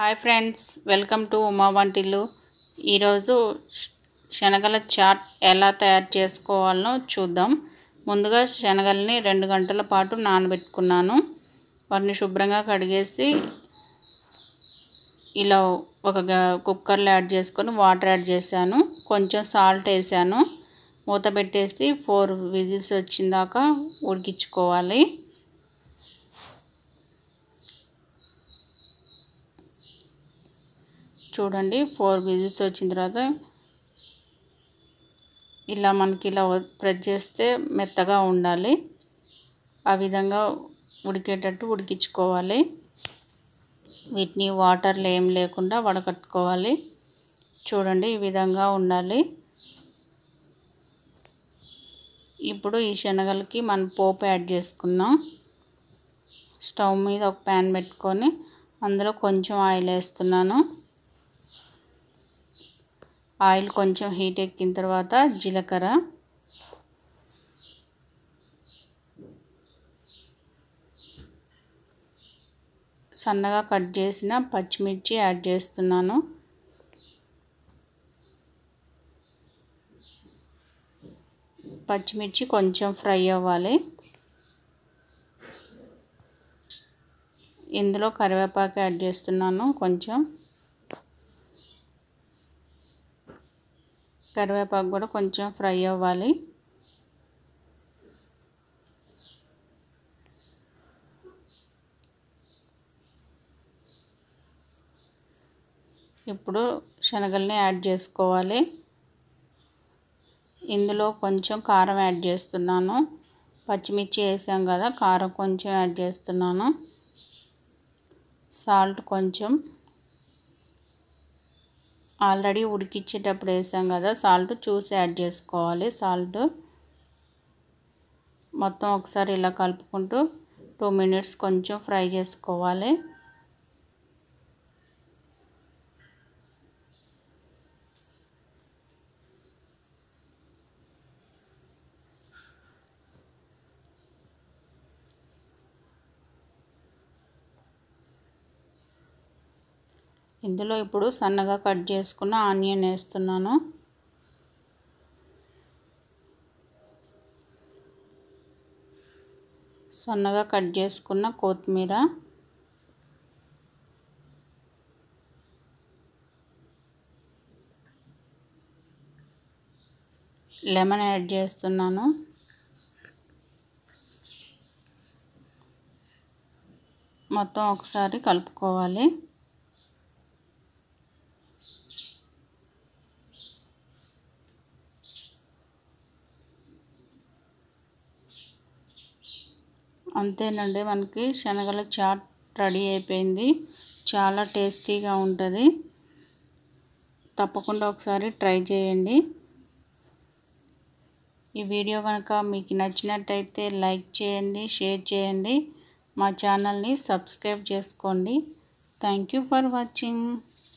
hi friends welcome to Uma Vantillu ఈరోజు శనగల chat ఎలా తయారు చేసుకోవాలో చూద్దాం ముందుగా శనగల్ని రెండు గంటల పాటు నానబెట్టుకున్నాను వాటిని శుభ్రంగా కడిగేసి ఇలా ఒక కుక్కర్లో యాడ్ చేసుకొని వాటర్ యాడ్ చేశాను కొంచెం సాల్ట్ వేసాను మూత పెట్టేసి ఫోర్ విజిల్స్ వచ్చిందాక ఉడికించుకోవాలి చూడండి ఫోర్ బీజెస్ వచ్చిన తర్వాత ఇలా మనకి ఇలా ప్రెస్ చేస్తే మెత్తగా ఉండాలి ఆ విధంగా ఉడికేటట్టు ఉడికించుకోవాలి వీటిని వాటర్లు ఏం లేకుండా వడకట్టుకోవాలి చూడండి ఈ విధంగా ఉండాలి ఇప్పుడు ఈ శనగలకి మనం పోపు యాడ్ చేసుకుందాం స్టవ్ మీద ఒక ప్యాన్ పెట్టుకొని అందులో కొంచెం ఆయిల్ వేస్తున్నాను ఆయిల్ కొంచెం హీట్ ఎక్కిన తర్వాత జీలకర్ర సన్నగా కట్ చేసిన పచ్చిమిర్చి యాడ్ చేస్తున్నాను పచ్చిమిర్చి కొంచెం ఫ్రై అవ్వాలి ఇందులో కరివేపాకు యాడ్ చేస్తున్నాను కొంచెం కరివేపాకు కూడా కొంచెం ఫ్రై అవ్వాలి ఇప్పుడు శనగల్ని యాడ్ చేసుకోవాలి ఇందులో కొంచెం కారం యాడ్ చేస్తున్నాను పచ్చిమిర్చి వేసాం కదా కారం కొంచెం యాడ్ చేస్తున్నాను సాల్ట్ కొంచెం ఆల్రెడీ ఉడికిచ్చేటప్పుడు వేసాం కదా సాల్ట్ చూసి యాడ్ చేసుకోవాలి సాల్ట్ మొత్తం ఒకసారి ఇలా కలుపుకుంటూ టూ మినిట్స్ కొంచెం ఫ్రై చేసుకోవాలి ఇందులో ఇప్పుడు సన్నగా కట్ చేసుకున్న ఆనియన్ వేస్తున్నాను సన్నగా కట్ చేసుకున్న కొత్తిమీర లెమన్ యాడ్ చేస్తున్నాను మొత్తం ఒకసారి కలుపుకోవాలి అంతేనండి మనకి శనగల చాట్ రెడీ అయిపోయింది చాలా టేస్టీగా ఉంటుంది తప్పకుండా ఒకసారి ట్రై చేయండి ఈ వీడియో కనుక మీకు నచ్చినట్టయితే లైక్ చేయండి షేర్ చేయండి మా ఛానల్ని సబ్స్క్రైబ్ చేసుకోండి థ్యాంక్ యూ ఫర్ వాచింగ్